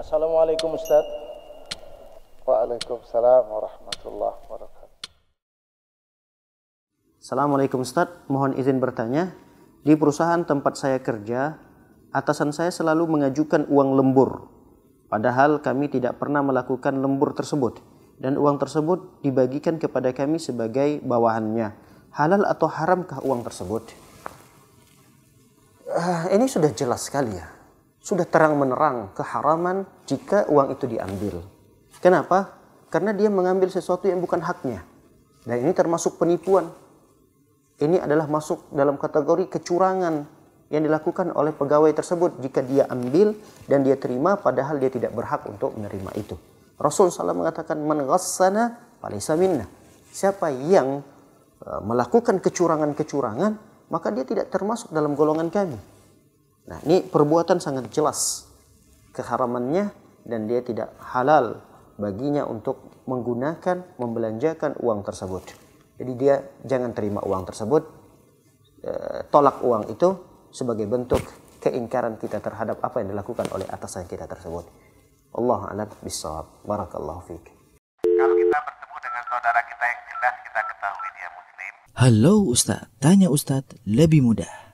Assalamualaikum Ustaz. Waalaikumsalam warahmatullahi wabarakatuh. Assalamualaikum Ustaz, mohon izin bertanya. Di perusahaan tempat saya kerja, atasan saya selalu mengajukan uang lembur. Padahal kami tidak pernah melakukan lembur tersebut dan uang tersebut dibagikan kepada kami sebagai bawahannya. Halal atau haramkah uang tersebut? Uh, ini sudah jelas sekali ya sudah terang menerang keharaman jika uang itu diambil. Kenapa? Karena dia mengambil sesuatu yang bukan haknya. Dan ini termasuk penipuan. Ini adalah masuk dalam kategori kecurangan yang dilakukan oleh pegawai tersebut jika dia ambil dan dia terima padahal dia tidak berhak untuk menerima itu. Rasul SAW mengatakan man ghassana falaysa minna. Siapa yang e, melakukan kecurangan-kecurangan maka dia tidak termasuk dalam golongan kami. Nah, ini perbuatan sangat jelas keharamannya dan dia tidak halal baginya untuk menggunakan, membelanjakan uang tersebut. Jadi dia jangan terima uang tersebut, eh, tolak uang itu sebagai bentuk keingkaran kita terhadap apa yang dilakukan oleh atasan kita tersebut. Allah anak bisawab. Barakallahu fiqh. Kalau kita bertemu dengan saudara kita yang jelas kita ketahui dia muslim. Halo Ustaz, tanya Ustaz lebih mudah.